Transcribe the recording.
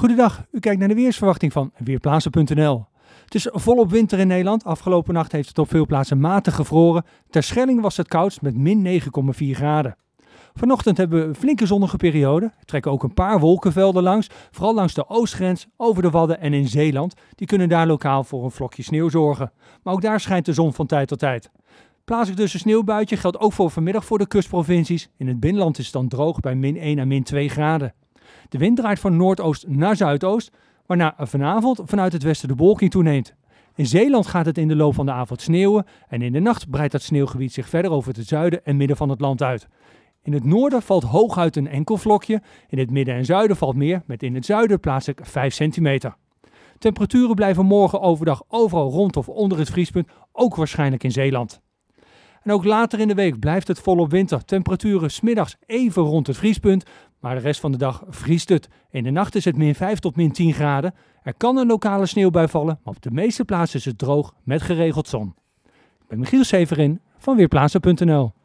Goedendag, u kijkt naar de weersverwachting van Weerplaatsen.nl. Het is volop winter in Nederland. Afgelopen nacht heeft het op veel plaatsen matig gevroren. Ter Schelling was het koudst met min 9,4 graden. Vanochtend hebben we een flinke zonnige periode. trekken ook een paar wolkenvelden langs, vooral langs de oostgrens, over de Wadden en in Zeeland. Die kunnen daar lokaal voor een vlokje sneeuw zorgen. Maar ook daar schijnt de zon van tijd tot tijd. Plaatselijk dus een sneeuwbuitje geldt ook voor vanmiddag voor de kustprovincies. In het binnenland is het dan droog bij min 1 à min 2 graden. De wind draait van noordoost naar zuidoost, waarna vanavond vanuit het westen de bewolking toeneemt. In Zeeland gaat het in de loop van de avond sneeuwen en in de nacht breidt dat sneeuwgebied zich verder over het zuiden en midden van het land uit. In het noorden valt hooguit een enkel vlokje, in het midden en zuiden valt meer, met in het zuiden plaatselijk 5 centimeter. Temperaturen blijven morgen overdag overal rond of onder het vriespunt, ook waarschijnlijk in Zeeland. En ook later in de week blijft het volop winter. Temperaturen smiddags even rond het vriespunt, maar de rest van de dag vriest het. In de nacht is het min 5 tot min 10 graden. Er kan een lokale sneeuwbui vallen, maar op de meeste plaatsen is het droog met geregeld zon. Ik ben Michiel Severin van Weerplaatsen.nl